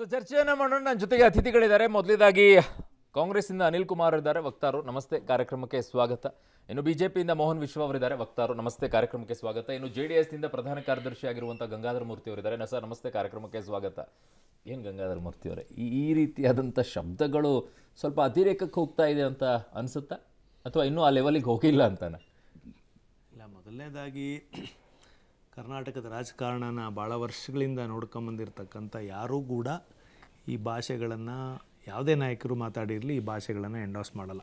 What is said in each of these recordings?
so ಚರ್ಚೆಯನ್ನು ಮಾಡೋಣ ನನ್ನ ಜೊತೆಗೆ ಅತಿಥಿಗಳಿದ್ದಾರೆ ಮೊದಲೇದಾಗಿ ಕಾಂಗ್ರೆಸ್ಸಿಂದ ಅನಿಲ್ ಕುಮಾರ್ ಇದ್ದಾರೆ ವಕ್ತಾರು ನಮಸ್ತೆ ಕಾರ್ಯಕ್ರಮಕ್ಕೆ ಸ್ವಾಗತ ಇನ್ನು ಬಿಜೆಪಿಯಿಂದ ಮೋಹನ್ ವಿಶ್ವ ಅವರಿದ್ದಾರೆ ವಕ್ತಾರು ನಮಸ್ತೆ ಕಾರ್ಯಕ್ರಮಕ್ಕೆ ಸ್ವಾಗತ ಇನ್ನು ಜೆ ಡಿ ಎಸ್ನಿಂದ ಪ್ರಧಾನ ಕಾರ್ಯದರ್ಶಿ ಆಗಿರುವಂಥ ಗಂಗಾಧರ ಮೂರ್ತಿ ಅವರಿದ್ದಾರೆ ಸರ್ ನಮಸ್ತೆ ಕಾರ್ಯಕ್ರಮಕ್ಕೆ ಸ್ವಾಗತ ಏನು ಗಂಗಾಧರ ಮೂರ್ತಿ ಅವರೇ ಈ ರೀತಿಯಾದಂಥ ಶಬ್ದಗಳು ಸ್ವಲ್ಪ ಅತಿರೇಕಕ್ಕೆ ಹೋಗ್ತಾ ಇದೆ ಅಂತ ಅನಿಸುತ್ತಾ ಅಥವಾ ಇನ್ನೂ ಆ ಲೆವೆಲಿಗೆ ಹೋಗಿಲ್ಲ ಅಂತಾನೆ ಇಲ್ಲ ಮೊದಲನೇದಾಗಿ ಕರ್ನಾಟಕದ ರಾಜಕಾರಣನ ಭಾಳ ವರ್ಷಗಳಿಂದ ನೋಡ್ಕೊಂಬಂದಿರ್ತಕ್ಕಂಥ ಯಾರೂ ಕೂಡ ಈ ಭಾಷೆಗಳನ್ನು ಯಾವುದೇ ನಾಯಕರು ಮಾತಾಡಿರಲಿ ಈ ಭಾಷೆಗಳನ್ನು ಎಂಡೋಸ್ ಮಾಡಲ್ಲ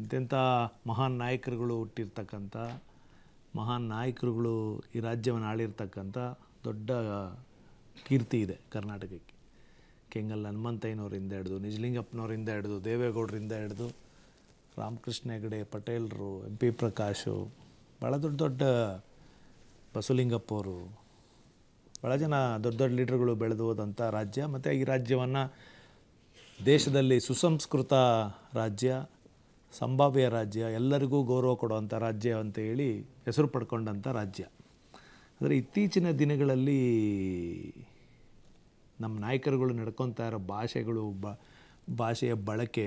ಎಂತೆಂಥ ಮಹಾನ್ ನಾಯಕರುಗಳು ಹುಟ್ಟಿರ್ತಕ್ಕಂಥ ಮಹಾನ್ ನಾಯಕರುಗಳು ಈ ರಾಜ್ಯವನ್ನು ಆಳಿರ್ತಕ್ಕಂಥ ದೊಡ್ಡ ಕೀರ್ತಿ ಇದೆ ಕರ್ನಾಟಕಕ್ಕೆ ಕೆಂಗಲ್ ಹನುಮಂತಯ್ಯನವರಿಂದ ಹಿಡಿದು ನಿಜಲಿಂಗಪ್ಪನವರಿಂದ ಹಿಡ್ದು ದೇವೇಗೌಡರಿಂದ ಹಿಡ್ದು ರಾಮಕೃಷ್ಣ ಹೆಗಡೆ ಪಟೇಲರು ಎಂ ಪಿ ಪ್ರಕಾಶು ಭಾಳ ದೊಡ್ಡ ದೊಡ್ಡ ಬಸುಲಿಂಗಪ್ಪ ಅವರು ಭಾಳ ಜನ ದೊಡ್ಡ ದೊಡ್ಡ ಲೀಡರ್ಗಳು ಬೆಳೆದು ಹೋದಂಥ ರಾಜ್ಯ ಮತ್ತು ಈ ರಾಜ್ಯವನ್ನು ದೇಶದಲ್ಲಿ ಸುಸಂಸ್ಕೃತ ರಾಜ್ಯ ಸಂಭಾವ್ಯ ರಾಜ್ಯ ಎಲ್ಲರಿಗೂ ಗೌರವ ಕೊಡುವಂಥ ರಾಜ್ಯ ಅಂತ ಹೇಳಿ ಹೆಸರು ಪಡ್ಕೊಂಡಂಥ ರಾಜ್ಯ ಆದರೆ ಇತ್ತೀಚಿನ ದಿನಗಳಲ್ಲಿ ನಮ್ಮ ನಾಯಕರುಗಳು ನಡ್ಕೊತಾ ಇರೋ ಭಾಷೆಗಳು ಬ ಭಾಷೆಯ ಬಳಕೆ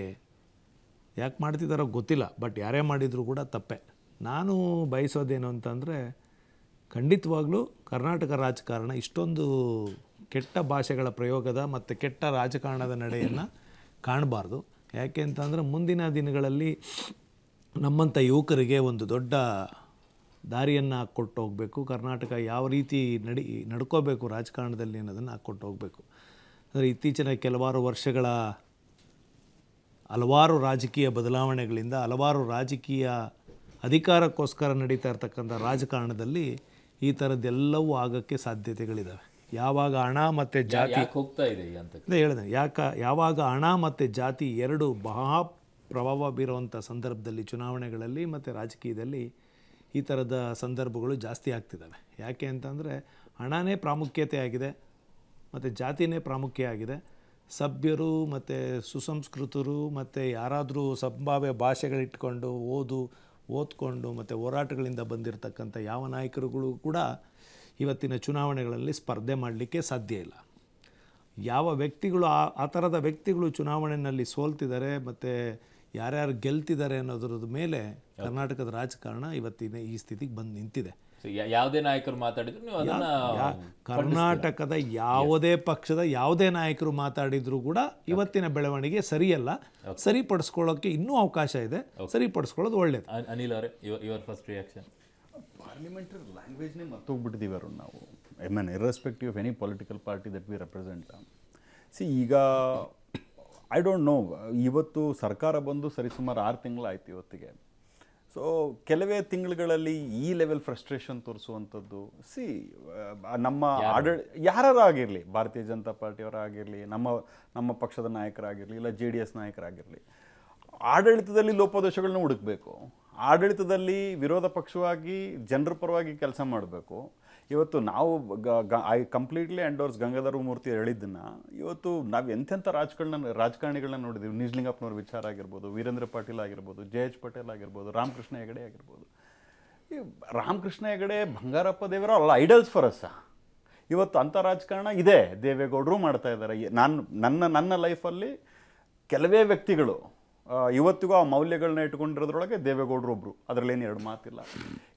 ಯಾಕೆ ಮಾಡ್ತಿದ್ದಾರೋ ಗೊತ್ತಿಲ್ಲ ಬಟ್ ಯಾರೇ ಮಾಡಿದರೂ ಕೂಡ ತಪ್ಪೆ ನಾನು ಬಯಸೋದೇನು ಅಂತಂದರೆ ಖಂಡಿತವಾಗ್ಲೂ ಕರ್ನಾಟಕ ರಾಜಕಾರಣ ಇಷ್ಟೊಂದು ಕೆಟ್ಟ ಭಾಷೆಗಳ ಪ್ರಯೋಗದ ಮತ್ತು ಕೆಟ್ಟ ರಾಜಕಾರಣದ ನಡೆಯನ್ನು ಕಾಣಬಾರ್ದು ಯಾಕೆ ಅಂತಂದರೆ ಮುಂದಿನ ದಿನಗಳಲ್ಲಿ ನಮ್ಮಂಥ ಯುವಕರಿಗೆ ಒಂದು ದೊಡ್ಡ ದಾರಿಯನ್ನು ಹಾಕ್ಕೊಟ್ಟು ಹೋಗಬೇಕು ಕರ್ನಾಟಕ ಯಾವ ರೀತಿ ನಡಿ ನಡ್ಕೋಬೇಕು ರಾಜಕಾರಣದಲ್ಲಿ ಅನ್ನೋದನ್ನು ಹಾಕ್ಕೊಟ್ಟು ಹೋಗಬೇಕು ಅಂದರೆ ಇತ್ತೀಚಿನ ಕೆಲವಾರು ವರ್ಷಗಳ ಹಲವಾರು ರಾಜಕೀಯ ಬದಲಾವಣೆಗಳಿಂದ ಹಲವಾರು ರಾಜಕೀಯ ಅಧಿಕಾರಕ್ಕೋಸ್ಕರ ನಡೀತಾ ಇರ್ತಕ್ಕಂಥ ರಾಜಕಾರಣದಲ್ಲಿ ಈ ಥರದ್ದೆಲ್ಲವೂ ಆಗೋಕ್ಕೆ ಸಾಧ್ಯತೆಗಳಿದ್ದಾವೆ ಯಾವಾಗ ಹಣ ಮತ್ತು ಜಾತಿ ಹೋಗ್ತಾ ಇದೆ ಅಂತ ಹೇಳಿದೆ ಯಾಕ ಯಾವಾಗ ಹಣ ಮತ್ತು ಜಾತಿ ಎರಡು ಮಹಾ ಪ್ರಭಾವ ಬೀರುವಂಥ ಸಂದರ್ಭದಲ್ಲಿ ಚುನಾವಣೆಗಳಲ್ಲಿ ಮತ್ತು ರಾಜಕೀಯದಲ್ಲಿ ಈ ಥರದ ಸಂದರ್ಭಗಳು ಜಾಸ್ತಿ ಆಗ್ತಿದ್ದಾವೆ ಯಾಕೆ ಅಂತಂದರೆ ಹಣನೇ ಪ್ರಾಮುಖ್ಯತೆ ಆಗಿದೆ ಮತ್ತು ಜಾತಿನೇ ಪ್ರಾಮುಖ್ಯ ಆಗಿದೆ ಸಭ್ಯರು ಮತ್ತು ಸುಸಂಸ್ಕೃತರು ಮತ್ತು ಯಾರಾದರೂ ಸಂಭಾವ್ಯ ಭಾಷೆಗಳಿಟ್ಕೊಂಡು ಓದು ಓದ್ಕೊಂಡು ಮತ್ತು ಹೋರಾಟಗಳಿಂದ ಬಂದಿರತಕ್ಕಂಥ ಯಾವ ನಾಯಕರುಗಳು ಕೂಡ ಇವತ್ತಿನ ಚುನಾವಣೆಗಳಲ್ಲಿ ಸ್ಪರ್ಧೆ ಮಾಡಲಿಕ್ಕೆ ಸಾಧ್ಯ ಇಲ್ಲ ಯಾವ ವ್ಯಕ್ತಿಗಳು ಆ ಆ ಥರದ ವ್ಯಕ್ತಿಗಳು ಚುನಾವಣೆಯಲ್ಲಿ ಸೋಲ್ತಿದ್ದಾರೆ ಮತ್ತು ಯಾರ್ಯಾರು ಗೆಲ್ತಿದ್ದಾರೆ ಅನ್ನೋದ್ರ ಮೇಲೆ ಕರ್ನಾಟಕದ ರಾಜಕಾರಣ ಇವತ್ತಿನ ಈ ಸ್ಥಿತಿಗೆ ಬಂದು ನಿಂತಿದೆ ಯಾವುದೇ ನಾಯಕರು ಮಾತಾಡಿದ್ರು ನೀವು ಅದನ್ನ ಕರ್ನಾಟಕದ ಯಾವುದೇ ಪಕ್ಷದ ಯಾವುದೇ ನಾಯಕರು ಮಾತಾಡಿದ್ರು ಕೂಡ ಇವತ್ತಿನ ಬೆಳವಣಿಗೆ ಸರಿಯಲ್ಲ ಸರಿಪಡಿಸ್ಕೊಳ್ಳೋಕೆ ಇನ್ನೂ ಅವಕಾಶ ಇದೆ ಸರಿಪಡಿಸ್ಕೊಳ್ಳೋದು ಒಳ್ಳೇದು ಅನಿಲ್ ಅವರೇ ಯುವರ್ ಫಸ್ಟ್ ರಿಯಾಕ್ಷನ್ ಪಾರ್ಲಿಮೆಂಟರಿ ಲ್ಯಾಂಗ್ವೇಜ್ನೇ ಮರ್ತೋಗ್ಬಿಟ್ಟಿದ್ದೀವಿ ಅವರು ನಾವು I mean irrespective of any political party that we represent see ಈಗ ಐ ಡೋಂಟ್ ನೋ ಇವತ್ತು ಸರ್ಕಾರ ಬಂದು ಸರಿಸುಮಾರು ಆರು ತಿಂಗಳು ಆಯ್ತು ಇವತ್ತಿಗೆ ಸೊ ಕೆಲವೇ ತಿಂಗಳುಗಳಲ್ಲಿ ಈ ಲೆವೆಲ್ ಫ್ರಸ್ಟ್ರೇಷನ್ ತೋರಿಸುವಂಥದ್ದು ಸಿ ನಮ್ಮ ಆಡಳಿ ಯಾರು ಆಗಿರಲಿ ಭಾರತೀಯ ಜನತಾ ಪಾರ್ಟಿಯವರಾಗಿರಲಿ ನಮ್ಮ ನಮ್ಮ ಪಕ್ಷದ ನಾಯಕರಾಗಿರಲಿ ಇಲ್ಲ ಜೆ ಡಿ ಎಸ್ ನಾಯಕರಾಗಿರಲಿ ಆಡಳಿತದಲ್ಲಿ ಲೋಪದೋಷಗಳನ್ನ ಹುಡುಕಬೇಕು ಆಡಳಿತದಲ್ಲಿ ವಿರೋಧ ಪಕ್ಷವಾಗಿ ಜನರ ಪರವಾಗಿ ಕೆಲಸ ಮಾಡಬೇಕು ಇವತ್ತು ನಾವು I completely endorse Gangadhara Murthy ಹೇಳಿದ್ದನ್ನ ಇವತ್ತು ನಾವು ಎಂಥೆಂಥ ರಾಜಕಾರಣ ರಾಜಕಾರಣಿಗಳನ್ನ ನೋಡಿದ್ದೀವಿ ನಿಜ್ಲಿಂಗಪ್ಪನವ್ರ ವಿಚಾರ ಆಗಿರ್ಬೋದು ವೀರೇಂದ್ರ ಪಾಟೀಲ್ ಆಗಿರ್ಬೋದು ಜೆ ಎಚ್ ಪಟೇಲ್ ಆಗಿರ್ಬೋದು ರಾಮಕೃಷ್ಣ ಹೆಗಡೆ ಆಗಿರ್ಬೋದು ರಾಮಕೃಷ್ಣ ಹೆಗಡೆ ಬಂಗಾರಪ್ಪ ದೇವರ ಅಲ್ಲ ಐಡಲ್ಸ್ ಫಾರ್ ಅಸ್ಸ ಇವತ್ತು ಅಂಥ ರಾಜಕಾರಣ ಇದೆ ದೇವೇಗೌಡರು ಮಾಡ್ತಾ ಇದ್ದಾರೆ ನಾನು ನನ್ನ ನನ್ನ ಲೈಫಲ್ಲಿ ಕೆಲವೇ ವ್ಯಕ್ತಿಗಳು ಇವತ್ತಿಗೂ ಆ ಮೌಲ್ಯಗಳನ್ನ ಇಟ್ಕೊಂಡಿರೋದ್ರೊಳಗೆ ದೇವೇಗೌಡರು ಒಬ್ಬರು ಏನು ಎರಡು ಮಾತಿಲ್ಲ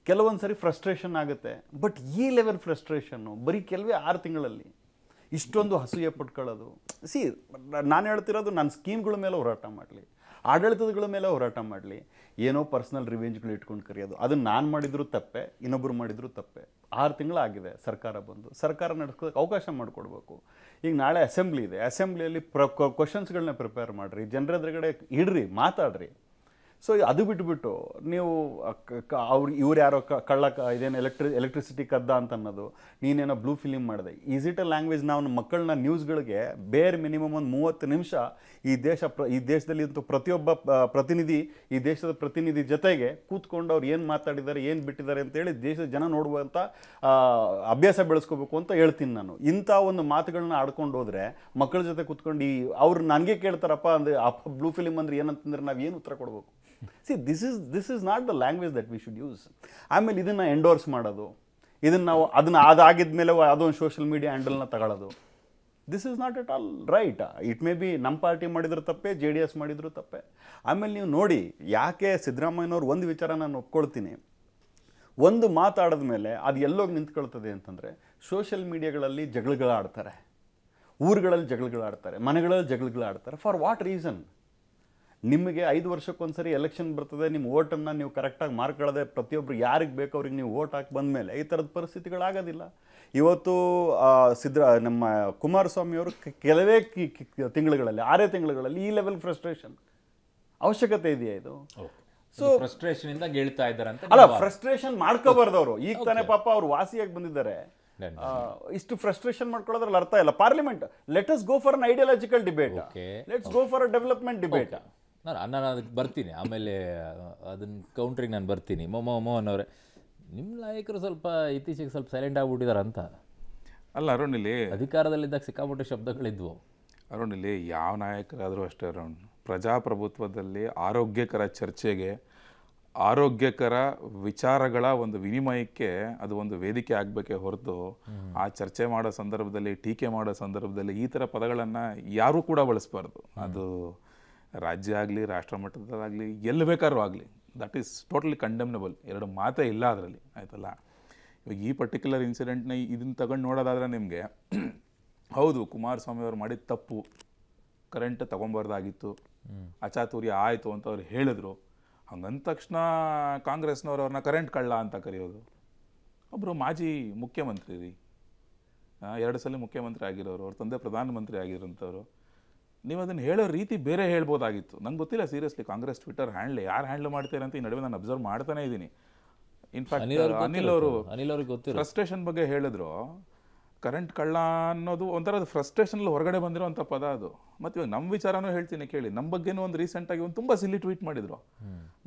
ಕೆಲವೊಂದು ಸರಿ ಫ್ರಸ್ಟ್ರೇಷನ್ ಆಗುತ್ತೆ ಬಟ್ ಈ ಲೆವೆಲ್ ಫ್ರಸ್ಟ್ರೇಷನ್ನು ಬರೀ ಕೆಲವೇ ಆರು ತಿಂಗಳಲ್ಲಿ ಇಷ್ಟೊಂದು ಹಸೂಯೆ ಪಟ್ಕೊಳ್ಳೋದು ಸಿ ನಾನು ಹೇಳ್ತಿರೋದು ನನ್ನ ಸ್ಕೀಮ್ಗಳ ಮೇಲೆ ಹೋರಾಟ ಮಾಡಲಿ ಆಡಳಿತದಗಳ ಮೇಲೆ ಹೋರಾಟ ಮಾಡಲಿ ಏನೋ ಪರ್ಸ್ನಲ್ ರಿವೆಂಜ್ಗಳು ಇಟ್ಕೊಂಡು ಕರೆಯೋದು ಅದನ್ನು ನಾನು ಮಾಡಿದರೂ ತಪ್ಪೆ ಇನ್ನೊಬ್ಬರು ಮಾಡಿದರೂ ತಪ್ಪೆ ಆರು ತಿಂಗಳಾಗಿದೆ ಸರ್ಕಾರ ಬಂದು ಸರ್ಕಾರ ನಡೆಸ್ಕೋದಕ್ಕೆ ಅವಕಾಶ ಮಾಡಿಕೊಡ್ಬೇಕು ಈಗ ನಾಳೆ ಅಸೆಂಬ್ಲಿ ಇದೆ ಅಸೆಂಬ್ಲಿಯಲ್ಲಿ ಪ್ರ ಕ್ವಶನ್ಸ್ಗಳನ್ನ ಪ್ರಿಪೇರ್ ಮಾಡಿರಿ ಜನರ ಎದುರುಗಡೆ ಇಡ್ರಿ ಮಾತಾಡ್ರಿ ಸೊ ಅದು ಬಿಟ್ಬಿಟ್ಟು ನೀವು ಅವ್ರು ಇವ್ರು ಯಾರೋ ಕಳ್ಳ ಇದೇನು ಎಲೆಕ್ಟ್ರಿ ಎಲೆಕ್ಟ್ರಿಸಿಟಿ ಕದ್ದ ಅಂತ ಅನ್ನೋದು ನೀನೇನೋ ಬ್ಲೂ ಫಿಲಿಮ್ ಮಾಡಿದೆ ಈಸ್ ಇಟ್ ಲ್ಯಾಂಗ್ವೇಜ್ ನಾವು ಮಕ್ಕಳನ್ನ ನ್ಯೂಸ್ಗಳಿಗೆ ಬೇರೆ ಮಿನಿಮಮ್ ಒಂದು ಮೂವತ್ತು ನಿಮಿಷ ಈ ದೇಶ ಪ್ರ ಈ ದೇಶದಲ್ಲಿ ಅಂತೂ ಪ್ರತಿಯೊಬ್ಬ ಪ್ರತಿನಿಧಿ ಈ ದೇಶದ ಪ್ರತಿನಿಧಿ ಜೊತೆಗೆ ಕೂತ್ಕೊಂಡು ಅವ್ರು ಏನು ಮಾತಾಡಿದ್ದಾರೆ ಏನು ಬಿಟ್ಟಿದ್ದಾರೆ ಅಂತೇಳಿ ದೇಶದ ಜನ ನೋಡುವಂಥ ಅಭ್ಯಾಸ ಬೆಳೆಸ್ಕೋಬೇಕು ಅಂತ ಹೇಳ್ತೀನಿ ನಾನು ಇಂಥ ಒಂದು ಮಾತುಗಳನ್ನ ಆಡ್ಕೊಂಡು ಹೋದರೆ ಮಕ್ಕಳ ಜೊತೆ ಕೂತ್ಕೊಂಡು ಈ ಅವ್ರು ನನಗೆ ಕೇಳ್ತಾರಪ್ಪ ಅಂದರೆ ಆ ಬ್ಲೂ ಫಿಲಿಮ್ ಅಂದರೆ ಏನಂತಂದ್ರೆ ನಾವು ಏನು ಉತ್ತರ ಕೊಡಬೇಕು see this is this is not the language that we should use ಆಮೇಲೆ ಇದನ್ನು ಎಂಡೋರ್ಸ್ ಮಾಡೋದು ಇದನ್ನು ನಾವು ಅದನ್ನು ಅದಾಗಿದ್ದ ಮೇಲೆ ಅದೊಂದು ಸೋಷಿಯಲ್ ಮೀಡಿಯಾ ಹ್ಯಾಂಡಲ್ನ ತಗೊಳ್ಳೋದು this is not at all right it may be ನಮ್ಮ ಪಾರ್ಟಿ ಮಾಡಿದ್ರು ತಪ್ಪೆ ಜೆ ಡಿ ಎಸ್ ಮಾಡಿದ್ರು ತಪ್ಪೆ ಆಮೇಲೆ ನೀವು ನೋಡಿ ಯಾಕೆ ಸಿದ್ದರಾಮಯ್ಯನವ್ರು ಒಂದು ವಿಚಾರ ನಾನು ಒಪ್ಕೊಳ್ತೀನಿ ಒಂದು ಮಾತಾಡಿದ ಮೇಲೆ ಅದು ಎಲ್ಲೋಗಿ ನಿಂತ್ಕೊಳ್ತದೆ ಅಂತಂದರೆ ಸೋಷಿಯಲ್ ಮೀಡಿಯಾಗಳಲ್ಲಿ ಜಗಳಗಳಾಡ್ತಾರೆ ಊರುಗಳಲ್ಲಿ ಜಗಳಗಳಾಡ್ತಾರೆ ಮನೆಗಳಲ್ಲಿ ಜಗಳಗಳಾಡ್ತಾರೆ ಫಾರ್ ವಾಟ್ ರೀಸನ್ ನಿಮಗೆ ಐದು ವರ್ಷಕ್ಕೊಂದ್ಸರಿ ಎಲೆಕ್ಷನ್ ಬರ್ತದೆ ನಿಮ್ಮ ಓಟನ್ನು ನೀವು ಕರೆಕ್ಟಾಗಿ ಮಾರ್ಕೊಳ್ಳದೆ ಪ್ರತಿಯೊಬ್ಬರು ಯಾರಿಗೆ ಬೇಕೋ ಅವ್ರಿಗೆ ನೀವು ಓಟ್ ಹಾಕಿ ಬಂದ ಮೇಲೆ ಈ ಥರದ ಪರಿಸ್ಥಿತಿಗಳಾಗೋದಿಲ್ಲ ಇವತ್ತು ಸಿದ್ರ ನಮ್ಮ ಅವರು ಕೆಲವೇ ತಿಂಗಳುಗಳಲ್ಲಿ ಆರೇ ತಿಂಗಳುಗಳಲ್ಲಿ ಈ ಲೆವೆಲ್ ಫ್ರಸ್ಟ್ರೇಷನ್ ಅವಶ್ಯಕತೆ ಇದೆಯಾ ಇದು ಸೊ ಫ್ರಸ್ಟ್ರೇಷನ್ ಇಂದ ಗೆಳ್ತಾ ಇದ್ದಾರೆ ಅಂತ ಅಲ್ಲ ಫ್ರಸ್ಟ್ರೇಷನ್ ಮಾಡ್ಕೋಬಾರ್ದು ಅವರು ಈಗ ತಾನೇ ಪಾಪ ಅವ್ರು ವಾಸಿಯಾಗಿ ಬಂದಿದ್ದಾರೆ ಇಷ್ಟು ಫ್ರಸ್ಟ್ರೇಷನ್ ಮಾಡ್ಕೊಳ್ಳೋದ್ರಲ್ಲಿ ಅರ್ಥ ಇಲ್ಲ parliament let us go for an ideological debate let's go for a development debate ನಾನು ನಾನು ಅದಕ್ಕೆ ಬರ್ತೀನಿ ಆಮೇಲೆ ಅದನ್ನ ಕೌಂಟ್ರಿಗೆ ನಾನು ಬರ್ತೀನಿ ಮೊಮ್ಮ ಮೋಹನ್ ಅವರೇ ನಿಮ್ಮ ನಾಯಕರು ಸ್ವಲ್ಪ ಇತ್ತೀಚೆಗೆ ಸ್ವಲ್ಪ ಸೈಲೆಂಟ್ ಆಗಿಬಿಟ್ಟಿದ್ದಾರೆ ಅಂತ ಅಲ್ಲ ಅರುಣ್ ಇಲ್ಲಿ ಅಧಿಕಾರದಲ್ಲಿದ್ದಾಗ ಸಿಕ್ಕಾಪಟ್ಟೆ ಶಬ್ದಗಳಿದ್ವು ಅರುಣ್ ಇಲ್ಲಿ ಯಾವ ನಾಯಕರಾದರೂ ಅಷ್ಟೇ ಅರುಣ್ ಪ್ರಜಾಪ್ರಭುತ್ವದಲ್ಲಿ ಆರೋಗ್ಯಕರ ಚರ್ಚೆಗೆ ಆರೋಗ್ಯಕರ ವಿಚಾರಗಳ ಒಂದು ವಿನಿಮಯಕ್ಕೆ ಅದು ಒಂದು ವೇದಿಕೆ ಆಗಬೇಕೇ ಹೊರತು ಆ ಚರ್ಚೆ ಮಾಡೋ ಸಂದರ್ಭದಲ್ಲಿ ಟೀಕೆ ಮಾಡೋ ಸಂದರ್ಭದಲ್ಲಿ ಈ ಥರ ಪದಗಳನ್ನು ಯಾರೂ ಕೂಡ ಬಳಸಬಾರ್ದು ಅದು ರಾಜ್ಯ ಆಗಲಿ ರಾಷ್ಟ್ರ ಮಟ್ಟದಲ್ಲಾಗಲಿ ಎಲ್ಲಿ ಬೇಕಾದ್ರೂ ಆಗಲಿ ದಟ್ ಈಸ್ ಟೋಟಲಿ ಕಂಡೆಮ್ನಬಲ್ ಎರಡು ಮಾತೇ ಇಲ್ಲ ಅದರಲ್ಲಿ ಆಯಿತಲ್ಲ ಇವಾಗ ಈ ಪರ್ಟಿಕ್ಯುಲರ್ ಇನ್ಸಿಡೆಂಟ್ನ ಇದನ್ನು ತಗೊಂಡು ನೋಡೋದಾದ್ರೆ ನಿಮಗೆ ಹೌದು ಕುಮಾರಸ್ವಾಮಿ ಅವರು ಮಾಡಿದ ತಪ್ಪು ಕರೆಂಟ್ ತೊಗೊಂಬಾರ್ದಾಗಿತ್ತು ಅಚಾತುರ್ಯ ಆಯಿತು ಅಂತ ಅವ್ರು ಹೇಳಿದ್ರು ಹಂಗಂದ ತಕ್ಷಣ ಕಾಂಗ್ರೆಸ್ನವ್ರು ಅವ್ರನ್ನ ಕರೆಂಟ್ ಕಳ್ಳ ಅಂತ ಕರೆಯೋದು ಒಬ್ಬರು ಮಾಜಿ ಮುಖ್ಯಮಂತ್ರಿ ರೀ ಎರಡು ಸಲ ಮುಖ್ಯಮಂತ್ರಿ ಆಗಿರೋರು ಅವ್ರ ತಂದೆ ಪ್ರಧಾನಮಂತ್ರಿ ಆಗಿರೋಂಥವ್ರು ನೀವು ಅದನ್ನು ಹೇಳೋ ರೀತಿ ಬೇರೆ ಹೇಳ್ಬೋದಾಗಿತ್ತು ನಂಗೆ ಗೊತ್ತಿಲ್ಲ ಸೀರಿಯಸ್ಲಿ ಕಾಂಗ್ರೆಸ್ ಟ್ವಿಟರ್ ಹ್ಯಾಂಡ್ಲ್ ಯಾರು ಹ್ಯಾಂಡ್ಲ್ ಮಾಡ್ತೇನೆ ಅಂತ ಈ ನಡುವೆ ನಾನು ಅಬ್ಸರ್ವ್ ಮಾಡ್ತಾನೆ ಇದ್ದೀನಿ ಇನ್ಫ್ಯಾಕ್ಟ್ ಅನಿಲ್ ಅವರು ಅನಿಲ್ ಅವ್ರಿಗೆ ಗೊತ್ತಿಲ್ಲ ಫ್ರಸ್ಟ್ರೇಷನ್ ಬಗ್ಗೆ ಹೇಳಿದ್ರು ಕರೆಂಟ್ ಕಳ್ಳ ಅನ್ನೋದು ಒಂಥರ ಫ್ರಸ್ಟ್ರೇಷನ್ ಹೊರಗಡೆ ಹೊರಗಡೆ ಅಂತ ಪದ ಅದು ಮತ್ತೆ ಇವಾಗ ನಮ್ಮ ವಿಚಾರನೂ ಹೇಳ್ತೀನಿ ಕೇಳಿ ನಮ್ಮ ಬಗ್ಗೆನೂ ಒಂದು ಆಗಿ ಒಂದು ತುಂಬ ಸಿಲ್ಲಿ ಟ್ವೀಟ್ ಮಾಡಿದ್ರು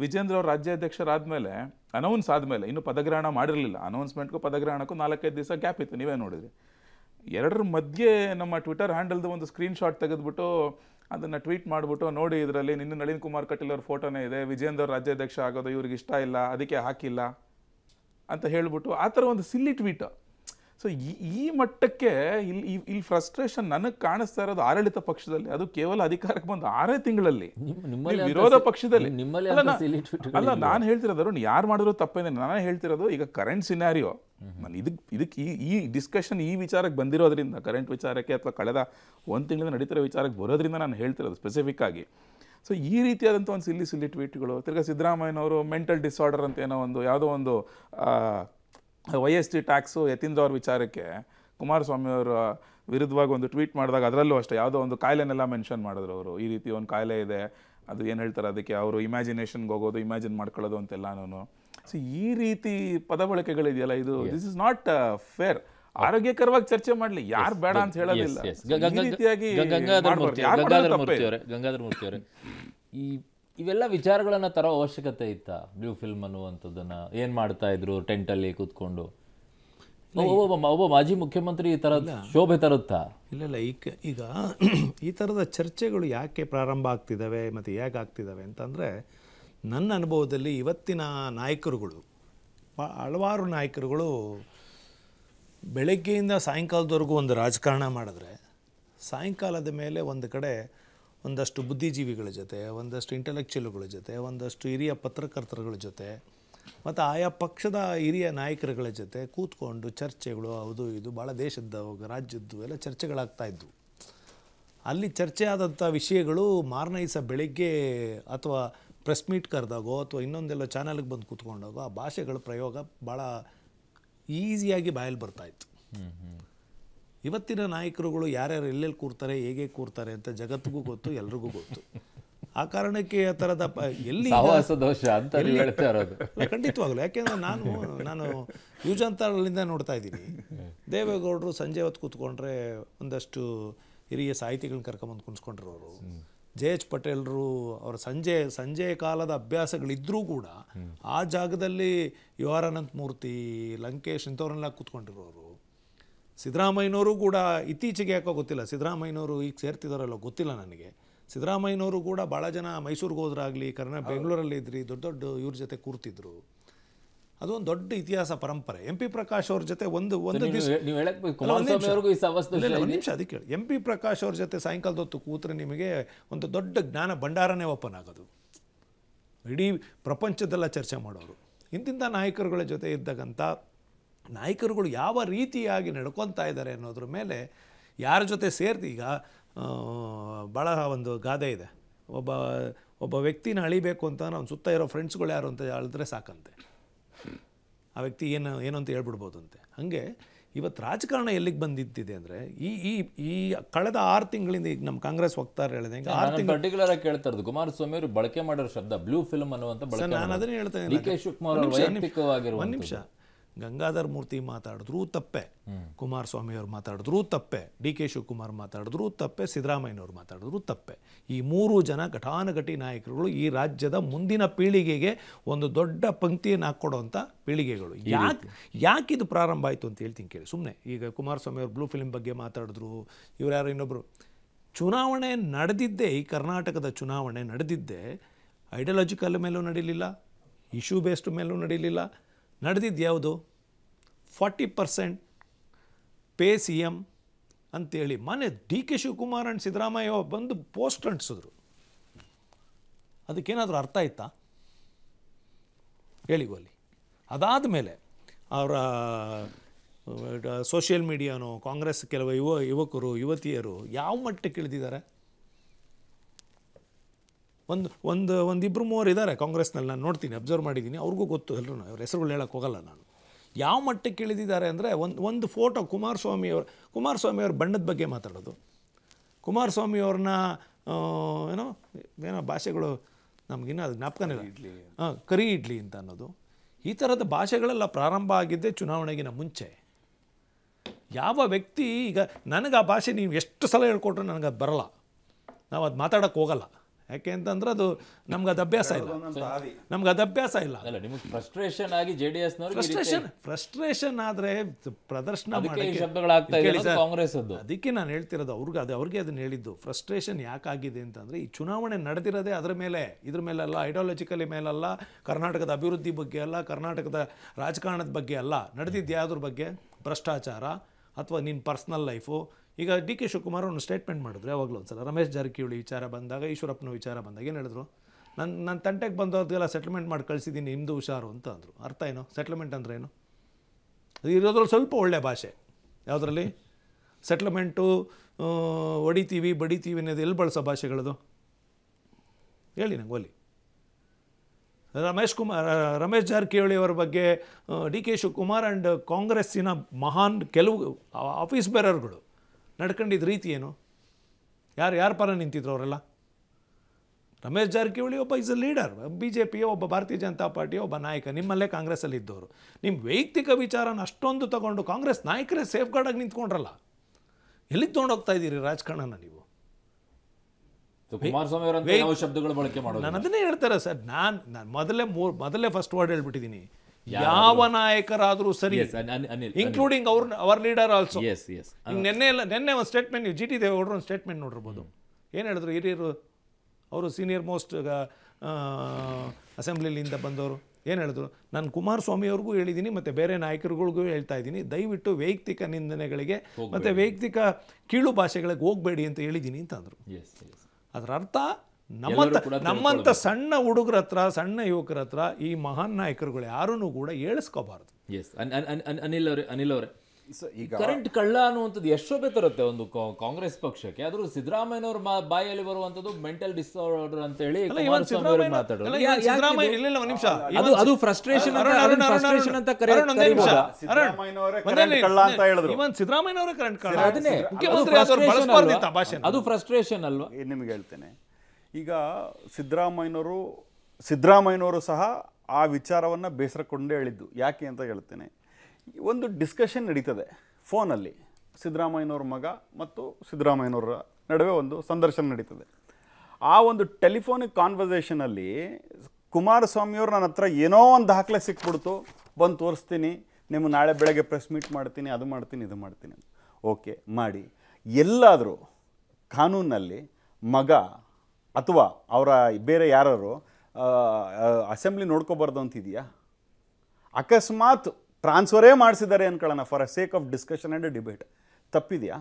ವಿಜೇಂದ್ರ ಅವರು ರಾಜ್ಯಾಧ್ಯಕ್ಷರಾದಮೇಲೆ ಅನೌನ್ಸ್ ಆದ್ಮೇಲೆ ಇನ್ನು ಪದಗ್ರಹಣ ಮಾಡಿರಲಿಲ್ಲ ಅನೌನ್ಸ್ಮೆಂಟ್ಗೂ ಪದಗ್ರಹಣಕ್ಕೂ ನಾಲ್ಕೈದು ದಿವಸ ಗ್ಯಾಪ್ ಇತ್ತು ನೀವೇ ನೋಡಿದ್ರಿ ಎರಡರ ಮಧ್ಯೆ ನಮ್ಮ ಟ್ವಿಟರ್ ಹ್ಯಾಂಡಲ್ದು ಒಂದು ಸ್ಕ್ರೀನ್ಶಾಟ್ ತೆಗೆದ್ಬಿಟ್ಟು ತೆಗೆದುಬಿಟ್ಟು ಅದನ್ನು ಟ್ವೀಟ್ ಮಾಡಿಬಿಟ್ಟು ನೋಡಿ ಇದರಲ್ಲಿ ನಿನ್ನ ನಳಿನ್ ಕುಮಾರ್ ಕಟೀಲ್ ಅವ್ರ ಫೋಟೋನೇ ಇದೆ ವಿಜೇಂದ್ರ ರಾಜ್ಯಾಧ್ಯಕ್ಷ ಆಗೋದು ಇವ್ರಿಗೆ ಇಷ್ಟ ಇಲ್ಲ ಅದಕ್ಕೆ ಹಾಕಿಲ್ಲ ಅಂತ ಹೇಳಿಬಿಟ್ಟು ಆ ಥರ ಒಂದು ಸಿಲ್ಲಿ ಟ್ವೀಟ್ ಸೊ ಈ ಈ ಮಟ್ಟಕ್ಕೆ ಇಲ್ಲಿ ಇಲ್ಲಿ ಫ್ರಸ್ಟ್ರೇಷನ್ ನನಗೆ ಕಾಣಿಸ್ತಾ ಇರೋದು ಆಡಳಿತ ಪಕ್ಷದಲ್ಲಿ ಅದು ಕೇವಲ ಅಧಿಕಾರಕ್ಕೆ ಬಂದು ಆರೇ ತಿಂಗಳಲ್ಲಿ ವಿರೋಧ ಪಕ್ಷದಲ್ಲಿ ಅಲ್ಲ ನಾನು ಹೇಳ್ತಿರೋದು ಯಾರು ಮಾಡಿದ್ರು ತಪ್ಪೇನೆ ನಾನು ಹೇಳ್ತಿರೋದು ಈಗ ಕರೆಂಟ್ ಸಿನಾರಿಯೋ ನಾನು ಇದಕ್ಕೆ ಇದಕ್ಕೆ ಈ ಈ ಡಿಸ್ಕಷನ್ ಈ ವಿಚಾರಕ್ಕೆ ಬಂದಿರೋದ್ರಿಂದ ಕರೆಂಟ್ ವಿಚಾರಕ್ಕೆ ಅಥವಾ ಕಳೆದ ಒಂದು ತಿಂಗಳಿಂದ ನಡೀತಿರೋ ವಿಚಾರಕ್ಕೆ ಬರೋದ್ರಿಂದ ನಾನು ಹೇಳ್ತಿರೋದು ಸ್ಪೆಸಿಫಿಕ್ ಆಗಿ ಸೊ ಈ ರೀತಿಯಾದಂಥ ಒಂದು ಸಿಲ್ಲಿ ಸಿಲ್ಲಿ ಟ್ವೀಟ್ಗಳು ತಿರ್ಗಾ ಸಿದ್ದರಾಮಯ್ಯನವರು ಮೆಂಟಲ್ ಡಿಸಾರ್ಡರ್ ಅಂತ ಏನೋ ಒಂದು ಯಾವುದೋ ಒಂದು ವೈ ಎಸ್ ಟಿ ಟ್ಯಾಕ್ಸು ಯತೀಂದ್ರವ್ರ ಅವ್ರ ವಿಚಾರಕ್ಕೆ ಕುಮಾರಸ್ವಾಮಿಯವರ ವಿರುದ್ಧವಾಗಿ ಒಂದು ಟ್ವೀಟ್ ಮಾಡಿದಾಗ ಅದರಲ್ಲೂ ಅಷ್ಟೇ ಯಾವುದೋ ಒಂದು ಕಾಯಿಲೆನೆಲ್ಲ ಮೆನ್ಷನ್ ಮಾಡಿದ್ರು ಅವರು ಈ ರೀತಿ ಒಂದು ಕಾಯಿಲೆ ಇದೆ ಅದು ಏನು ಹೇಳ್ತಾರೆ ಅದಕ್ಕೆ ಅವರು ಇಮ್ಯಾಜಿನೇಷನ್ಗೆ ಹೋಗೋದು ಇಮ್ಯಾಜಿನ್ ಮಾಡ್ಕೊಳ್ಳೋದು ಅಂತೆಲ್ಲ ನಾನು ಸೊ ಈ ರೀತಿ ಪದ ಬಳಕೆಗಳಿದೆಯಲ್ಲ ಇದು ದಿಸ್ ಇಸ್ ನಾಟ್ ಫೇರ್ ಆರೋಗ್ಯಕರವಾಗಿ ಚರ್ಚೆ ಮಾಡಲಿ ಯಾರು ಬೇಡ ಅಂತ ಹೇಳೋದಿಲ್ಲ ಗಂಗಾಧರ್ ಮೂರ್ತಿ ಮೂರ್ತಿ ಅವರೇ ಮೂರ್ತಿ ಅವರೇ ಈ ಇವೆಲ್ಲ ವಿಚಾರಗಳನ್ನ ತರೋ ಅವಶ್ಯಕತೆ ಇತ್ತ ಬ್ಲೂ ಫಿಲ್ಮ್ ಅನ್ನುವಂಥದ್ದನ್ನ ಏನು ಮಾಡ್ತಾ ಇದ್ರು ಟೆಂಟಲ್ಲಿ ಕೂತ್ಕೊಂಡು ಒಬ್ಬ ಒಬ್ಬ ಮಾಜಿ ಮುಖ್ಯಮಂತ್ರಿ ಈ ಥರದ ಶೋಭೆ ತರುತ್ತಾ ಇಲ್ಲ ಇಲ್ಲ ಈಗ ಈಗ ಈ ತರದ ಚರ್ಚೆಗಳು ಯಾಕೆ ಪ್ರಾರಂಭ ಆಗ್ತಿದ್ದಾವೆ ಮತ್ತೆ ಹೇಗೆ ಆಗ್ತಿದ್ದಾವೆ ಅಂತಂದರೆ ನನ್ನ ಅನುಭವದಲ್ಲಿ ಇವತ್ತಿನ ನಾಯಕರುಗಳು ಹಲವಾರು ನಾಯಕರುಗಳು ಬೆಳಗ್ಗೆಯಿಂದ ಸಾಯಂಕಾಲದವರೆಗೂ ಒಂದು ರಾಜಕಾರಣ ಮಾಡಿದ್ರೆ ಸಾಯಂಕಾಲದ ಮೇಲೆ ಒಂದು ಕಡೆ ಒಂದಷ್ಟು ಬುದ್ಧಿಜೀವಿಗಳ ಜೊತೆ ಒಂದಷ್ಟು ಇಂಟೆಲೆಕ್ಚುಯಲ್ಗಳ ಜೊತೆ ಒಂದಷ್ಟು ಹಿರಿಯ ಪತ್ರಕರ್ತರುಗಳ ಜೊತೆ ಮತ್ತು ಆಯಾ ಪಕ್ಷದ ಹಿರಿಯ ನಾಯಕರುಗಳ ಜೊತೆ ಕೂತ್ಕೊಂಡು ಚರ್ಚೆಗಳು ಅದು ಇದು ಭಾಳ ದೇಶದ್ದು ರಾಜ್ಯದ್ದು ಎಲ್ಲ ಚರ್ಚೆಗಳಾಗ್ತಾ ಇದ್ವು ಅಲ್ಲಿ ಚರ್ಚೆ ಆದಂಥ ವಿಷಯಗಳು ಮಾರನೇ ಬೆಳಗ್ಗೆ ಅಥವಾ ಪ್ರೆಸ್ ಮೀಟ್ ಕರೆದಾಗೋ ಅಥವಾ ಇನ್ನೊಂದೆಲ್ಲ ಚಾನಲ್ಗೆ ಬಂದು ಕೂತ್ಕೊಂಡಾಗೋ ಆ ಭಾಷೆಗಳ ಪ್ರಯೋಗ ಭಾಳ ಈಸಿಯಾಗಿ ಬಾಯಲ್ಲಿ ಬರ್ತಾಯಿತ್ತು ಇವತ್ತಿನ ನಾಯಕರುಗಳು ಯಾರ್ಯಾರು ಎಲ್ಲೆಲ್ಲಿ ಕೂರ್ತಾರೆ ಹೇಗೆ ಕೂರ್ತಾರೆ ಅಂತ ಜಗತ್ತಿಗೂ ಗೊತ್ತು ಎಲ್ರಿಗೂ ಗೊತ್ತು ಆ ಕಾರಣಕ್ಕೆ ಆ ಥರದ ಎಲ್ಲಿ ಖಂಡಿತವಾಗಲು ಯಾಕೆಂದ್ರೆ ನಾನು ನಾನು ಯುಜಾಂತರಲ್ಲಿಂದ ನೋಡ್ತಾ ಇದ್ದೀನಿ ದೇವೇಗೌಡರು ಸಂಜೆ ಹೊತ್ತು ಕೂತ್ಕೊಂಡ್ರೆ ಒಂದಷ್ಟು ಹಿರಿಯ ಸಾಹಿತಿಗಳನ್ನ ಕರ್ಕೊಂಬಂದು ಕುಣಿಸ್ಕೊಂಡಿರೋರು ಜೆ ಎಚ್ ಪಟೇಲ್ರು ಅವರ ಸಂಜೆ ಸಂಜೆ ಕಾಲದ ಅಭ್ಯಾಸಗಳಿದ್ದರೂ ಕೂಡ ಆ ಜಾಗದಲ್ಲಿ ಯು ಆರ್ ಅನಂತಮೂರ್ತಿ ಲಂಕೇಶ್ ಇಂಥವ್ರನ್ನೆಲ್ಲ ಕೂತ್ಕೊಂಡಿರೋರು ಸಿದ್ದರಾಮಯ್ಯನವರು ಕೂಡ ಇತ್ತೀಚೆಗೆ ಯಾಕೋ ಗೊತ್ತಿಲ್ಲ ಸಿದ್ದರಾಮಯ್ಯನವರು ಈಗ ಸೇರ್ತಿದಾರಲ್ಲೋ ಗೊತ್ತಿಲ್ಲ ನನಗೆ ಸಿದ್ದರಾಮಯ್ಯನವರು ಕೂಡ ಭಾಳ ಜನ ಮೈಸೂರಿಗೆ ಹೋದ್ರಾಗಲಿ ಕರ್ನಾಟಕ ಬೆಂಗಳೂರಲ್ಲಿ ಇದ್ರಿ ದೊಡ್ಡ ದೊಡ್ಡ ಇವ್ರ ಜೊತೆ ಕೂರ್ತಿದ್ರು ಅದೊಂದು ದೊಡ್ಡ ಇತಿಹಾಸ ಪರಂಪರೆ ಎಂ ಪಿ ಪ್ರಕಾಶ್ ಅವ್ರ ಜೊತೆ ಒಂದು ಒಂದು ಒಂದು ನಿಮಿಷ ಅದಕ್ಕೆ ಎಂ ಪಿ ಪ್ರಕಾಶ್ ಅವ್ರ ಜೊತೆ ಸಾಯಂಕಾಲದ ಹೊತ್ತು ಕೂತ್ರೆ ನಿಮಗೆ ಒಂದು ದೊಡ್ಡ ಜ್ಞಾನ ಭಂಡಾರನೇ ಓಪನ್ ಆಗೋದು ಇಡೀ ಪ್ರಪಂಚದೆಲ್ಲ ಚರ್ಚೆ ಮಾಡೋರು ಇಂತಿಂಥ ನಾಯಕರುಗಳ ಜೊತೆ ಇದ್ದಕ್ಕಂಥ ನಾಯಕರುಗಳು ಯಾವ ರೀತಿಯಾಗಿ ನಡ್ಕೊತಾ ಇದ್ದಾರೆ ಅನ್ನೋದ್ರ ಮೇಲೆ ಯಾರ ಜೊತೆ ಸೇರ್ತಿ ಈಗ ಭಾಳ ಒಂದು ಗಾದೆ ಇದೆ ಒಬ್ಬ ಒಬ್ಬ ವ್ಯಕ್ತಿನ ಅಳಿಬೇಕು ಅಂತ ನಮ್ಮ ಸುತ್ತ ಇರೋ ಫ್ರೆಂಡ್ಸ್ಗಳು ಯಾರು ಅಂತ ಅಳಿದ್ರೆ ಸಾಕಂತೆ ಆ ವ್ಯಕ್ತಿ ಏನು ಏನು ಅಂತ ಹೇಳ್ಬಿಡ್ಬೋದಂತೆ ಹಾಗೆ ಇವತ್ತು ರಾಜಕಾರಣ ಎಲ್ಲಿಗೆ ಬಂದಿದ್ದಿದೆ ಅಂದರೆ ಈ ಈ ಈ ಕಳೆದ ಆರು ತಿಂಗಳಿಂದ ಈಗ ನಮ್ಮ ಕಾಂಗ್ರೆಸ್ ವಕ್ತಾರ ಹೇಳಿದೆ ಆರು ತಿಂಗಳು ಪರ್ಟಿಕ್ಯುಲರ್ ಆಗಿ ಕೇಳ್ತಾ ಇರೋದು ಕುಮಾರಸ್ವಾಮಿ ಅವರು ಬಳಕೆ ಮಾಡಿರೋ ಶಬ್ದ ಬ್ಲೂ ಫಿಲ್ಮ್ ಅನ್ನುವಂಥ ಬಳಕೆ ನಾನು ಅದನ್ನೇ ಹೇಳ್ತಾ ಇದ್ದೀನಿ ಒಂದು ನಿಮಿಷ ಗಂಗಾಧರ್ ಮೂರ್ತಿ ಮಾತಾಡಿದ್ರೂ ತಪ್ಪೆ ಕುಮಾರಸ್ವಾಮಿಯವ್ರು ಮಾತಾಡಿದ್ರೂ ತಪ್ಪೆ ಡಿ ಕೆ ಶಿವಕುಮಾರ್ ಮಾತಾಡಿದ್ರು ತಪ್ಪೆ ಸಿದ್ದರಾಮಯ್ಯನವ್ರು ಮಾತಾಡಿದ್ರು ತಪ್ಪೆ ಈ ಮೂರು ಜನ ಘಟಾನುಘಟಿ ನಾಯಕರುಗಳು ಈ ರಾಜ್ಯದ ಮುಂದಿನ ಪೀಳಿಗೆಗೆ ಒಂದು ದೊಡ್ಡ ಪಂಕ್ತಿಯನ್ನು ಹಾಕ್ಕೊಡುವಂಥ ಪೀಳಿಗೆಗಳು ಯಾಕೆ ಯಾಕೆ ಇದು ಪ್ರಾರಂಭ ಆಯಿತು ಅಂತ ಹೇಳ್ತೀನಿ ಕೇಳಿ ಸುಮ್ಮನೆ ಈಗ ಅವರು ಬ್ಲೂ ಫಿಲ್ಮ್ ಬಗ್ಗೆ ಮಾತಾಡಿದ್ರು ಇವ್ರು ಯಾರು ಇನ್ನೊಬ್ಬರು ಚುನಾವಣೆ ನಡೆದಿದ್ದೇ ಈ ಕರ್ನಾಟಕದ ಚುನಾವಣೆ ನಡೆದಿದ್ದೇ ಐಡಿಯಾಲಜಿಕಲ್ ಮೇಲೂ ನಡೀಲಿಲ್ಲ ಇಶ್ಯೂ ಬೇಸ್ಡ್ ಮೇಲೂ ನಡೀಲಿಲ್ಲ ನಡೆದಿದ್ದು ಯಾವುದು forty percent pay C M ಅಂತೇಳಿ ಮನೆ D K Shivakumar and Siddaramaiah ಬಂದು ಪೋಸ್ಟ್ ಅಂಟಿಸಿದ್ರು ಅದಕ್ಕೇನಾದರೂ ಅರ್ಥ ಆಯ್ತಾ ಹೇಳಿಗೋಲಿ ಅದಾದ ಮೇಲೆ ಅವರ ಸೋಷಿಯಲ್ ಮೀಡಿಯಾನೋ ಕಾಂಗ್ರೆಸ್ ಕೆಲವು ಯುವ ಯುವಕರು ಯುವತಿಯರು ಯಾವ ಮಟ್ಟಕ್ಕೆ ಇಳಿದಿದ್ದಾರೆ ಒಂದು ಒಂದು ಒಂದಿಬ್ಬರು ಮೂವರು ಇದ್ದಾರೆ ಕಾಂಗ್ರೆಸ್ನಲ್ಲಿ ನಾನು ನೋಡ್ತೀನಿ ಅಬ್ಸರ್ವ್ ಮಾಡಿದ್ದೀನಿ ಅವ್ರಿಗೂ ಗೊತ್ತು ಎಲ್ಲರೂ ಅವ್ರ ಹೆಸರುಗಳು ಹೇಳೋಕೆ ಹೋಗಲ್ಲ ನಾನು ಯಾವ ಮಟ್ಟಕ್ಕೆ ಇಳಿದಿದ್ದಾರೆ ಅಂದರೆ ಒಂದು ಒಂದು ಫೋಟೋ ಕುಮಾರಸ್ವಾಮಿ ಕುಮಾರಸ್ವಾಮಿಯವ್ರ ಬಣ್ಣದ ಬಗ್ಗೆ ಮಾತಾಡೋದು ಕುಮಾರಸ್ವಾಮಿಯವ್ರನ್ನ ಏನೋ ಏನೋ ಭಾಷೆಗಳು ನಮಗಿನ್ನ ಅದು ಜ್ಞಾಪಕನೇ ಇಡ್ಲಿ ಹಾಂ ಕರಿ ಇಡ್ಲಿ ಅಂತ ಅನ್ನೋದು ಈ ಥರದ ಭಾಷೆಗಳೆಲ್ಲ ಪ್ರಾರಂಭ ಆಗಿದ್ದೇ ಚುನಾವಣೆಗಿನ ಮುಂಚೆ ಯಾವ ವ್ಯಕ್ತಿ ಈಗ ನನಗೆ ಆ ಭಾಷೆ ನೀವು ಎಷ್ಟು ಸಲ ಹೇಳ್ಕೊಟ್ರೆ ನನಗೆ ಅದು ಬರಲ್ಲ ನಾವು ಅದು ಮಾತಾಡೋಕ್ಕೆ ಹೋಗಲ್ಲ ಯಾಕೆ ಅಂತಂದ್ರೆ ಅದು ನಮ್ಗೆ ಅದು ಅಭ್ಯಾಸ ಇಲ್ಲ ನಮ್ಗೆ ಅದು ಅಭ್ಯಾಸ ಇಲ್ಲ ಫ್ರಸ್ಟ್ರೇಷನ್ ಆಗಿ J D S frustration frustration ಆದರೆ ಪ್ರದರ್ಶನ ಕಾಂಗ್ರೆಸ್ ಅದಕ್ಕೆ ನಾನು ಹೇಳ್ತಿರೋದು ಅವ್ರಿಗೆ ಅದು ಅವ್ರಿಗೆ ಅದನ್ನ ಹೇಳಿದ್ದು ಫ್ರಸ್ಟ್ರೇಷನ್ ಯಾಕಾಗಿದೆ ಅಂತಂದ್ರೆ ಈ ಚುನಾವಣೆ ನಡೆದಿರೋದೇ ಅದರ ಮೇಲೆ ಇದ್ರ ಮೇಲೆಲ್ಲ ಐಡಿಯಾಲಜಿಕಲಿ ಮೇಲೆಲ್ಲ ಕರ್ನಾಟಕದ ಅಭಿವೃದ್ಧಿ ಬಗ್ಗೆ ಅಲ್ಲ ಕರ್ನಾಟಕದ ರಾಜಕಾರಣದ ಬಗ್ಗೆ ಅಲ್ಲ ನಡೆದಿದ್ದು ಯಾವುದ್ರ ಬಗ್ಗೆ ಭ್ರಷ್ಟಾಚಾರ ಅಥವಾ ನಿನ್ನ ಪರ್ಸ್ನಲ್ ಲೈಫು ಈಗ ಡಿ ಕೆ ಶಿವಕುಮಾರ್ ಒಂದು ಸ್ಟೇಟ್ಮೆಂಟ್ ಮಾಡಿದ್ರು ಯಾವಾಗಲೂ ಒಂದು ಸಲ ರಮೇಶ್ ಜಾರಕಿಹೊಳಿ ವಿಚಾರ ಬಂದಾಗ ಈಶ್ವರಪ್ಪನ ವಿಚಾರ ಬಂದಾಗ ಏನು ಹೇಳಿದ್ರು ನನ್ನ ನನ್ನ ತಂಟೆಗೆ ಬಂದವ್ರಿಗೆಲ್ಲ ಸೆಟ್ಲ್ಮೆಂಟ್ ಮಾಡಿ ಕಳಿಸಿದ್ದೀನಿ ನಿಮ್ಮದು ಹುಷಾರು ಅಂತ ಅಂದರು ಅರ್ಥ ಏನು ಸೆಟ್ಲ್ಮೆಂಟ್ ಅಂದರೆ ಏನು ಅದು ಇರೋದ್ರಲ್ಲಿ ಸ್ವಲ್ಪ ಒಳ್ಳೆಯ ಭಾಷೆ ಯಾವುದರಲ್ಲಿ ಸೆಟ್ಲ್ಮೆಂಟು ಹೊಡಿತೀವಿ ಬಡಿತೀವಿ ಅನ್ನೋದು ಎಲ್ಲಿ ಬಳಸೋ ಭಾಷೆಗಳದು ಹೇಳಿ ನಂಗೆ ಓಲಿ ರಮೇಶ್ ಕುಮಾರ್ ರಮೇಶ್ ಜಾರಕಿಹೊಳಿ ಅವರ ಬಗ್ಗೆ ಡಿ ಕೆ ಶಿವಕುಮಾರ್ ಆ್ಯಂಡ್ ಕಾಂಗ್ರೆಸ್ಸಿನ ಮಹಾನ್ ಕೆಲವು ಆಫೀಸ್ ಬೇರರ್ಗಳು ನಡ್ಕೊಂಡಿದ್ದ ರೀತಿ ಏನು ಯಾರು ಯಾರ ಪರ ನಿಂತಿದ್ರು ಅವರೆಲ್ಲ ರಮೇಶ್ ಜಾರಕಿಹೊಳಿ ಒಬ್ಬ is a leader B J ಪಿಯ ಒಬ್ಬ ಭಾರತೀಯ ಜನತಾ ಪಾರ್ಟಿಯ ಒಬ್ಬ ನಾಯಕ ನಿಮ್ಮಲ್ಲೇ ಕಾಂಗ್ರೆಸ್ಸಲ್ಲಿ ಇದ್ದವರು ನಿಮ್ಮ ವೈಯಕ್ತಿಕ ವಿಚಾರನ ಅಷ್ಟೊಂದು ತಗೊಂಡು ಕಾಂಗ್ರೆಸ್ ನಾಯಕರೇ ಸೇಫ್ ಗಾರ್ಡಾಗಿ ನಿಂತ್ಕೊಂಡ್ರಲ್ಲ ಎಲ್ಲಿಗೆ ತೊಗೊಂಡೋಗ್ತಾ ಇದ್ದೀರಿ ರಾಜಕಾರಣನ ನೀವು ಶಬ್ದಗಳು ಬಳಕೆ ನಾನು ಅದನ್ನೇ ಹೇಳ್ತಾರೆ ಸರ್ ನಾನು ನಾನು ಮೊದಲೇ ಮೂರು ಮೊದಲೇ ಫಸ್ಟ್ ವರ್ಡ್ ಹೇಳ್ಬಿಟ್ಟಿದ್ದೀನಿ ಯಾವ ನಾಯಕರಾದರೂ ಸರಿ ಇನ್ಕ್ಲೂಡಿಂಗ್ ಅವ್ರ ಅವರ್ ಲೀಡರ್ ಆಲ್ಸೋ ಎಸ್ ನಿನ್ನೆ ಎಲ್ಲ ನಿನ್ನೆ ಒಂದು ಸ್ಟೇಟ್ಮೆಂಟ್ ನೀವು ಜಿ ಟಿ ದೇವೇಗೌಡರು ಒಂದು ಸ್ಟೇಟ್ಮೆಂಟ್ ನೋಡಿರ್ಬೋದು ಏನು ಹೇಳಿದ್ರು ಹಿರಿಯರು ಅವರು ಸೀನಿಯರ್ ಮೋಸ್ಟ್ ಅಸೆಂಬ್ಲಿಯಿಂದ ಬಂದವರು ಏನು ಹೇಳಿದ್ರು ನಾನು ಕುಮಾರಸ್ವಾಮಿ ಅವ್ರಿಗೂ ಹೇಳಿದ್ದೀನಿ ಮತ್ತು ಬೇರೆ ನಾಯಕರುಗಳಿಗೂ ಹೇಳ್ತಾ ಇದ್ದೀನಿ ದಯವಿಟ್ಟು ವೈಯಕ್ತಿಕ ನಿಂದನೆಗಳಿಗೆ ಮತ್ತು ವೈಯಕ್ತಿಕ ಕೀಳು ಭಾಷೆಗಳಿಗೆ ಹೋಗಬೇಡಿ ಅಂತ ಹೇಳಿದ್ದೀನಿ ಅಂತ ಅಂದರು ಅದರ ಅರ್ಥ ನಮ್ಮಂಥ ನಮ್ಮಂಥ ಸಣ್ಣ ಹುಡುಗರ ಹತ್ರ ಸಣ್ಣ ಯುವಕರ ಹತ್ರ ಈ ಮಹಾನ್ ನಾಯಕರುಗಳು ಯಾರೂ ಕೂಡ ಏಳಿಸ್ಕೋಬಾರ್ದು ಎಸ್ ಅನಿಲ್ ಅವರೇ ಅನಿಲ್ ಅವರೇ ಈ ಕರೆಂಟ್ ಕಳ್ಳ ಅನ್ನುವಂಥದ್ದು ಎಷ್ಟೊಬ್ಬೆ ತರುತ್ತೆ ಒಂದು ಕಾಂಗ್ರೆಸ್ ಪಕ್ಷಕ್ಕೆ ಆದರೂ ಸಿದ್ದರಾಮಯ್ಯನವ್ರ ಬಾಯಲ್ಲಿ ಬರುವಂಥದ್ದು ಮೆಂಟಲ್ ಡಿಸಾರ್ಡರ್ ಅಂತ ಹೇಳಿ ಅದು ಫ್ರಸ್ಟ್ರೇಷನ್ ಅಂತ ಕರೆಂಟ್ ಕಳ್ಳ ಅದು ಫ್ರಸ್ಟ್ರೇಷನ್ ಅಲ್ವಾ ನಿಮ್ಗೆ ಹೇಳ್ತೇನೆ ಈಗ ಸಿದ್ದರಾಮಯ್ಯನವರು ಸಿದ್ದರಾಮಯ್ಯನವರು ಸಹ ಆ ವಿಚಾರವನ್ನು ಬೇಸರಕೊಂಡೇ ಹೇಳಿದ್ದು ಯಾಕೆ ಅಂತ ಹೇಳ್ತೇನೆ ಒಂದು ಡಿಸ್ಕಷನ್ ನಡೀತದೆ ಫೋನಲ್ಲಿ ಸಿದ್ದರಾಮಯ್ಯನವ್ರ ಮಗ ಮತ್ತು ಸಿದ್ದರಾಮಯ್ಯನವರ ನಡುವೆ ಒಂದು ಸಂದರ್ಶನ ನಡೀತದೆ ಆ ಒಂದು ಟೆಲಿಫೋನಿಕ್ ಕಾನ್ವರ್ಸೇಷನಲ್ಲಿ ಕುಮಾರಸ್ವಾಮಿಯವರು ನನ್ನ ಹತ್ರ ಏನೋ ಒಂದು ದಾಖಲೆ ಸಿಕ್ಬಿಡ್ತು ಬಂದು ತೋರಿಸ್ತೀನಿ ನಿಮ್ಮ ನಾಳೆ ಬೆಳಗ್ಗೆ ಪ್ರೆಸ್ ಮೀಟ್ ಮಾಡ್ತೀನಿ ಅದು ಮಾಡ್ತೀನಿ ಇದು ಮಾಡ್ತೀನಿ ಓಕೆ ಮಾಡಿ ಎಲ್ಲಾದರೂ ಕಾನೂನಲ್ಲಿ ಮಗ ಅಥವಾ ಅವರ ಬೇರೆ ಯಾರು ಅಸೆಂಬ್ಲಿ ನೋಡ್ಕೋಬಾರ್ದು ಅಂತಿದೆಯಾ ಅಕಸ್ಮಾತ್ ಟ್ರಾನ್ಸ್ಫರೇ ಮಾಡಿಸಿದ್ದಾರೆ ಅನ್ಕೊಳ್ಳೋಣ for a sake of discussion and debate ತಪ್ಪಿದೆಯಾ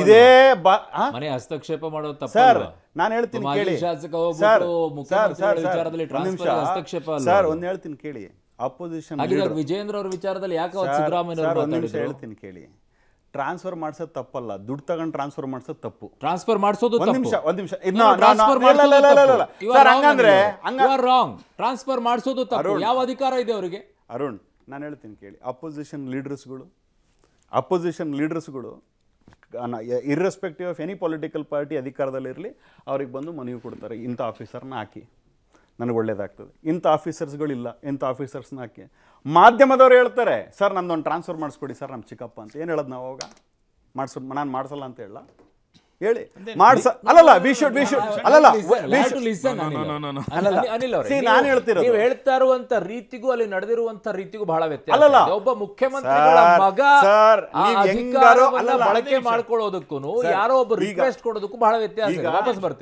ಇದೇ ಮನೆ ಹಸ್ತಕ್ಷೇಪ ಮಾಡೋ ಸರ್ ನಾನು ಹೇಳ್ತೀನಿ ಕೇಳಿ ಸರ್ ಹಸ್ತಕ್ಷೇಪ ಸರ್ ಒಂದು ಹೇಳ್ತೀನಿ ಕೇಳಿ ಅಪೋಸಿಷನ್ ವಿಜೇಂದ್ರ ಅವ್ರ ವಿಚಾರದಲ್ಲಿ ಯಾಕೆ ಸಿದ್ದರಾಮಯ್ಯ ಹೇಳ್ತೀನಿ ಕೇಳಿ ಟ್ರಾನ್ಸ್ಫರ್ ಮಾಡ್ಸೋದ್ ತಪ್ಪಲ್ಲ ದುಡ್ಡು ತಗೊಂಡು ಟ್ರಾನ್ಸ್ಫರ್ ಮಾಡ್ಸೋದ್ ತಪ್ಪು ಟ್ರಾನ್ಸ್ಫರ್ ಮಾಡಿಸೋದು ಒಂದು ನಿಮಿಷ ಒಂದ್ ನಿಮಿಷ ಸರ್ ಹಂಗಂದ್ರೆ ರಾಂಗ್ ಟ್ರಾನ್ಸ್ಫರ್ ಮಾಡಿಸೋದು ತಪ್ಪು ಯಾವ ಅಧಿಕಾರ ಇದೆ ಅವರಿಗೆ ಅರುಣ್ ನಾನು ಹೇಳ್ತೀನಿ ಕೇಳಿ ಅಪೋಸಿಷನ್ ಲೀಡರ್ಸ್ಗಳು ಅಪೋಸಿಷನ್ ಲೀಡರ್ಸ್ಗಳು irrespective of any political party ಅಧಿಕಾರದಲ್ಲಿರಲಿ ಅವ್ರಿಗೆ ಬಂದು ಮನವಿ ಕೊಡ್ತಾರೆ ಇಂಥ ಆಫೀಸರ್ನ ಹಾಕಿ ನನಗೆ ಒಳ್ಳೇದಾಗ್ತದೆ ಇಂಥ ಆಫೀಸರ್ಸ್ಗಳಿಲ್ಲ ಇಂಥ ಆಫೀಸರ್ಸ್ನ ಹಾಕಿ ಮಾಧ್ಯಮದವ್ರು ಹೇಳ್ತಾರೆ ಸರ್ ನನ್ನೊಂದು ಟ್ರಾನ್ಸ್ಫರ್ ಮಾಡಿಸ್ಕೊಡಿ ಸರ್ ನಮ್ಮ ಚಿಕ್ಕಪ್ಪ ಅಂತ ಏನು ಹೇಳೋದು ನಾವು ಅವಾಗ ಮಾಡಿಸ್ ನಾನು ಮಾಡಿಸಲ್ಲ ಅಂತ ಹೇಳಲ್ಲ ಹೇಳಿ ಮಾಡ್ಸ ಅಲ್ಲಲ್ಲ ವಿ ಶುಡ್ ವಿ ಶುಡ್ ಅಲ್ಲಲ್ಲ ನಾನು ಹೇಳ್ತಿರೋದು ನೀವು ಹೇಳ್ತಾ ಇರುವಂತ ರೀತಿಗೂ ಅಲ್ಲಿ ನಡೆದಿರುವಂತ ರೀತಿಗೂ ಬಹಳ ವ್ಯತ್ಯಾಸ ಅಲ್ಲಲ್ಲ ಒಬ್ಬ ಮುಖ್ಯಮಂತ್ರಿಗಳ ಮಗ ಸರ್ ಅಧಿಕಾರವನ್ನ ಬಳಕೆ ಮಾಡ್ಕೊಳ್ಳೋದಕ್ಕೂ ಯಾರೋ ಒಬ್ಬ ರಿಕ್ವೆಸ್ಟ್ ಕೊಡೋದಕ್ಕೂ ಬಹಳ ವ್ಯತ್ಯಾಸ ವಾಪಸ್ ಬರ್ತೀವಿ